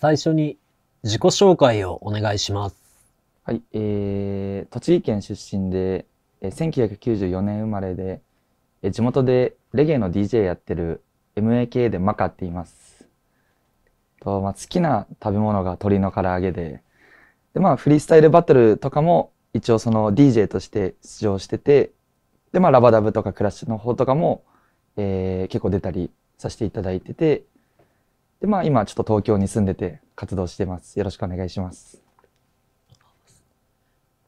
最初に自己紹介をお願いします。はい、えー、栃木県出身で、えー、1994年生まれで、えー、地元でレゲエの DJ やってる MAK でマカって言います。とまあ、好きな食べ物が鶏の唐揚げで、でまあフリースタイルバトルとかも一応その DJ として出場してて、でまあラバダブとかクラッシュの方とかも、えー、結構出たりさせていただいてて、で、まあ今ちょっと東京に住んでて活動してます。よろしくお願いします。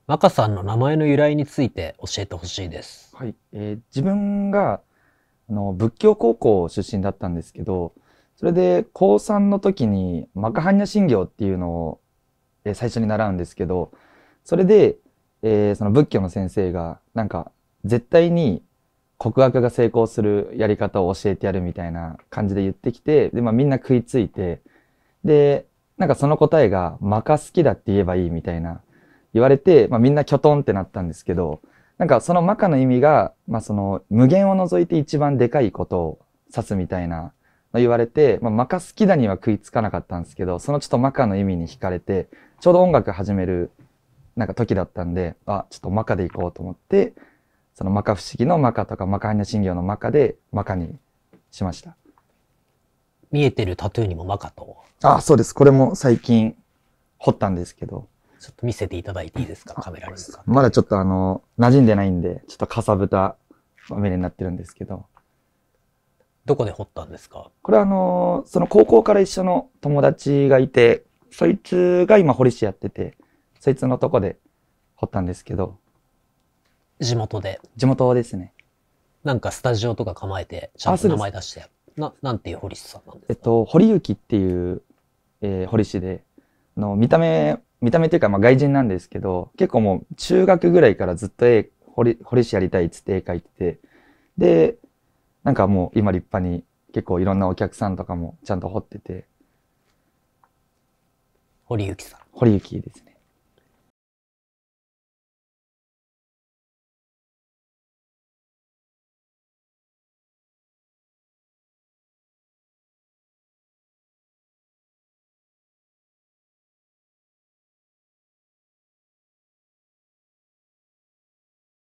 若さんの名前の由来について教えてほしいです。はい。えー、自分があの仏教高校出身だったんですけど、それで高3の時にマカハニャ信教っていうのを、えー、最初に習うんですけど、それで、えー、その仏教の先生がなんか絶対に告白が成功するやり方を教えてやるみたいな感じで言ってきて、で、まあみんな食いついて、で、なんかその答えが、マカ好きだって言えばいいみたいな言われて、まあみんなキョトンってなったんですけど、なんかそのマカの意味が、まあその無限を除いて一番でかいことを指すみたいな言われて、まあ、マカ好きだには食いつかなかったんですけど、そのちょっとマカの意味に惹かれて、ちょうど音楽始める、なんか時だったんで、あ、ちょっとマカで行こうと思って、その摩訶不思議の摩訶とか摩訶般若心経の摩訶で摩訶にしました。見えてるタトゥーにも摩訶と。ああ、そうです。これも最近彫ったんですけど。ちょっと見せていただいていいですかカメラにかまだちょっとあの、馴染んでないんで、ちょっとかさぶたまみになってるんですけど。どこで彫ったんですかこれあの、その高校から一緒の友達がいて、そいつが今彫り師やってて、そいつのとこで彫ったんですけど、地元で。地元ですね。なんかスタジオとか構えて、ちゃんと名前出して。な、なんていう堀市さんなんですかえっと、堀行っていう、えー、堀市で、の、見た目、見た目というか、まあ、外人なんですけど、結構もう、中学ぐらいからずっと絵、堀、堀市やりたいっつって絵描いてて、で、なんかもう、今立派に、結構いろんなお客さんとかもちゃんと掘ってて。堀行さん。堀行ですね。